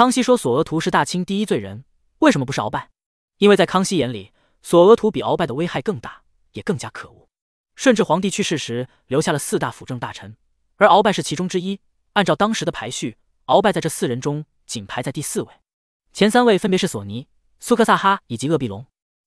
康熙说：“索额图是大清第一罪人，为什么不是鳌拜？因为在康熙眼里，索额图比鳌拜的危害更大，也更加可恶。”顺治皇帝去世时，留下了四大辅政大臣，而鳌拜是其中之一。按照当时的排序，鳌拜在这四人中仅排在第四位，前三位分别是索尼、苏克萨哈以及鄂必隆。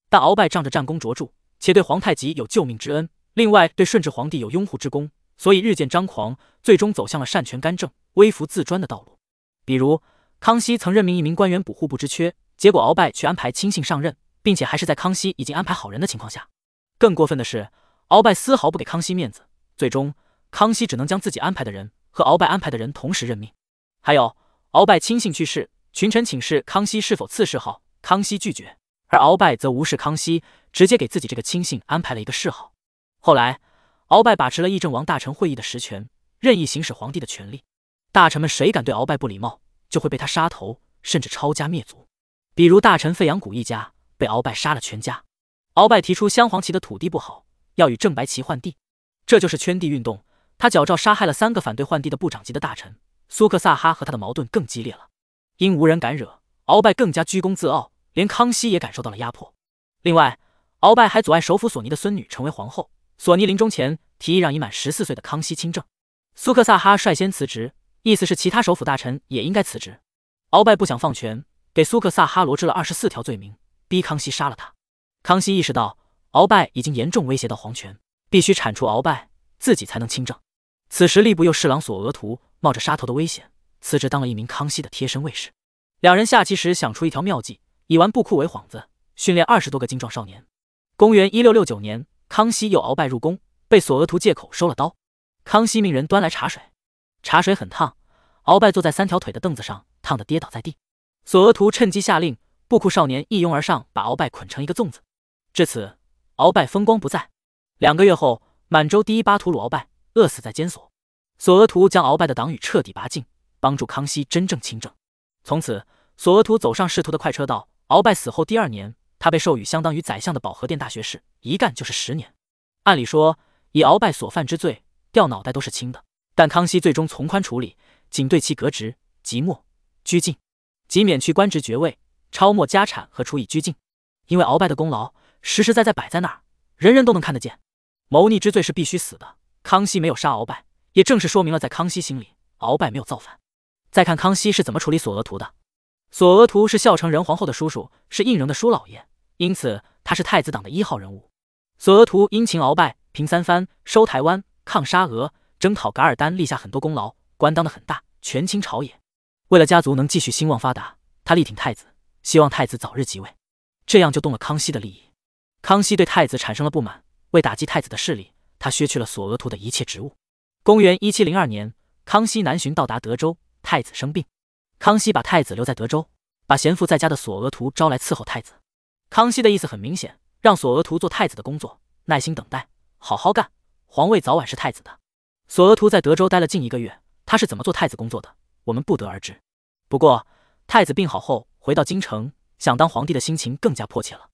但鳌拜仗着战功卓著，且对皇太极有救命之恩，另外对顺治皇帝有拥护之功，所以日渐张狂，最终走向了擅权干政、微服自专的道路。比如，康熙曾任命一名官员补户部之缺，结果鳌拜却安排亲信上任，并且还是在康熙已经安排好人的情况下。更过分的是，鳌拜丝毫不给康熙面子，最终康熙只能将自己安排的人和鳌拜安排的人同时任命。还有，鳌拜亲信去世，群臣请示康熙是否赐谥号，康熙拒绝，而鳌拜则无视康熙，直接给自己这个亲信安排了一个谥号。后来，鳌拜把持了议政王大臣会议的实权，任意行使皇帝的权利。大臣们谁敢对鳌拜不礼貌？就会被他杀头，甚至抄家灭族。比如大臣费扬古一家被鳌拜杀了全家。鳌拜提出镶黄旗的土地不好，要与正白旗换地，这就是圈地运动。他矫诏杀害了三个反对换地的部长级的大臣。苏克萨哈和他的矛盾更激烈了。因无人敢惹，鳌拜更加居功自傲，连康熙也感受到了压迫。另外，鳌拜还阻碍首辅索尼的孙女成为皇后。索尼临终前提议让已满十四岁的康熙亲政。苏克萨哈率先辞职。意思是其他首府大臣也应该辞职。鳌拜不想放权，给苏克萨哈罗织了二十四条罪名，逼康熙杀了他。康熙意识到鳌拜已经严重威胁到皇权，必须铲除鳌拜，自己才能亲政。此时吏部右侍郎索额图冒着杀头的危险，辞职当了一名康熙的贴身卫士。两人下棋时想出一条妙计，以玩布库为幌子，训练二十多个精壮少年。公元一六六九年，康熙又鳌拜入宫，被索额图借口收了刀。康熙命人端来茶水。茶水很烫，鳌拜坐在三条腿的凳子上，烫得跌倒在地。索额图趁机下令，布库少年一拥而上，把鳌拜捆成一个粽子。至此，鳌拜风光不再。两个月后，满洲第一巴图鲁鳌拜饿死在监所。索额图将鳌拜的党羽彻底拔尽，帮助康熙真正亲政。从此，索额图走上仕途的快车道。鳌拜死后第二年，他被授予相当于宰相的保和殿大学士，一干就是十年。按理说，以鳌拜所犯之罪，掉脑袋都是轻的。但康熙最终从宽处理，仅对其革职、即没、拘禁，即免去官职、爵位、抄没家产和处以拘禁。因为鳌拜的功劳实实在在摆在那儿，人人都能看得见，谋逆之罪是必须死的。康熙没有杀鳌拜，也正是说明了在康熙心里，鳌拜没有造反。再看康熙是怎么处理索额图的，索额图是孝成仁皇后的叔叔，是胤禛的叔老爷，因此他是太子党的一号人物。索额图因擒鳌拜、平三藩、收台湾、抗沙俄。征讨噶尔丹立下很多功劳，官当的很大，权倾朝野。为了家族能继续兴旺发达，他力挺太子，希望太子早日即位，这样就动了康熙的利益。康熙对太子产生了不满，为打击太子的势力，他削去了索额图的一切职务。公元一七零二年，康熙南巡到达德州，太子生病，康熙把太子留在德州，把闲赋在家的索额图招来伺候太子。康熙的意思很明显，让索额图做太子的工作，耐心等待，好好干，皇位早晚是太子的。索额图在德州待了近一个月，他是怎么做太子工作的，我们不得而知。不过，太子病好后回到京城，想当皇帝的心情更加迫切了。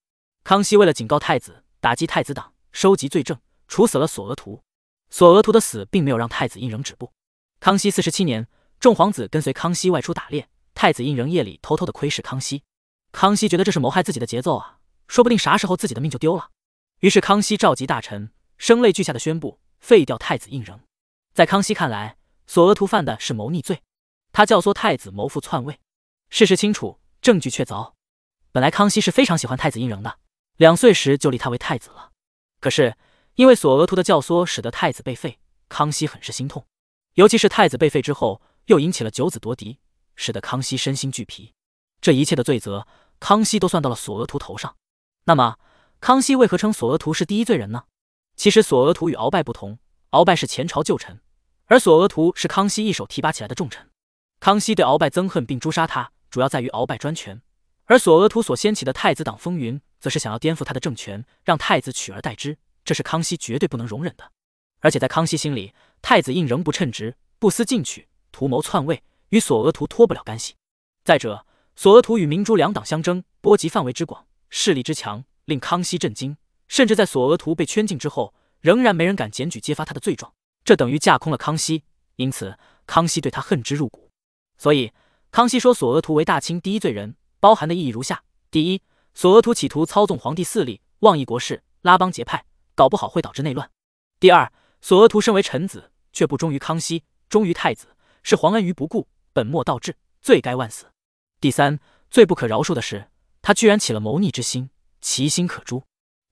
康熙为了警告太子，打击太子党，收集罪证，处死了索额图。索额图的死并没有让太子胤仍止步。康熙四十七年，众皇子跟随康熙外出打猎，太子胤仍夜里偷偷的窥视康熙。康熙觉得这是谋害自己的节奏啊，说不定啥时候自己的命就丢了。于是康熙召集大臣，声泪俱下的宣布废掉太子胤仍。在康熙看来，索额图犯的是谋逆罪，他教唆太子谋父篡位，事实清楚，证据确凿。本来康熙是非常喜欢太子胤禛的，两岁时就立他为太子了。可是因为索额图的教唆，使得太子被废，康熙很是心痛。尤其是太子被废之后，又引起了九子夺嫡，使得康熙身心俱疲。这一切的罪责，康熙都算到了索额图头上。那么，康熙为何称索额图是第一罪人呢？其实，索额图与鳌拜不同，鳌拜是前朝旧臣。而索额图是康熙一手提拔起来的重臣，康熙对鳌拜憎恨并诛杀他，主要在于鳌拜专权，而索额图所掀起的太子党风云，则是想要颠覆他的政权，让太子取而代之，这是康熙绝对不能容忍的。而且在康熙心里，太子胤仍不称职，不思进取，图谋篡位，与索额图脱不了干系。再者，索额图与明珠两党相争，波及范围之广，势力之强，令康熙震惊。甚至在索额图被圈禁之后，仍然没人敢检举揭发他的罪状。这等于架空了康熙，因此康熙对他恨之入骨。所以康熙说索额图为大清第一罪人，包含的意义如下：第一，索额图企图操纵皇帝势力，妄议国事，拉帮结派，搞不好会导致内乱；第二，索额图身为臣子，却不忠于康熙，忠于太子，是皇恩于不顾，本末倒置，罪该万死；第三，最不可饶恕的是，他居然起了谋逆之心，其心可诛。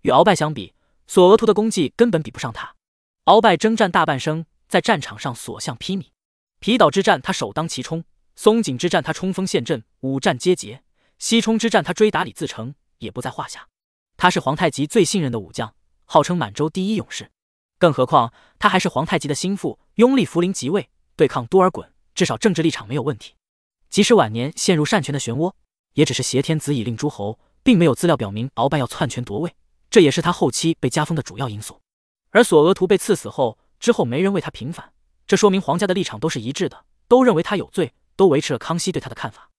与鳌拜相比，索额图的功绩根本比不上他。鳌拜征战大半生，在战场上所向披靡。皮岛之战他首当其冲，松井之战他冲锋陷阵，五战皆捷。西冲之战他追打李自成也不在话下。他是皇太极最信任的武将，号称满洲第一勇士。更何况他还是皇太极的心腹，拥立福临即位，对抗多尔衮，至少政治立场没有问题。即使晚年陷入擅权的漩涡，也只是挟天子以令诸侯，并没有资料表明鳌拜要篡权夺位。这也是他后期被加封的主要因素。而索额图被赐死后，之后没人为他平反，这说明皇家的立场都是一致的，都认为他有罪，都维持了康熙对他的看法。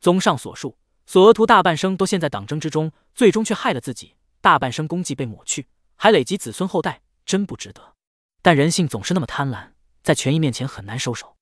综上所述，索额图大半生都陷在党争之中，最终却害了自己，大半生功绩被抹去，还累积子孙后代，真不值得。但人性总是那么贪婪，在权益面前很难收手。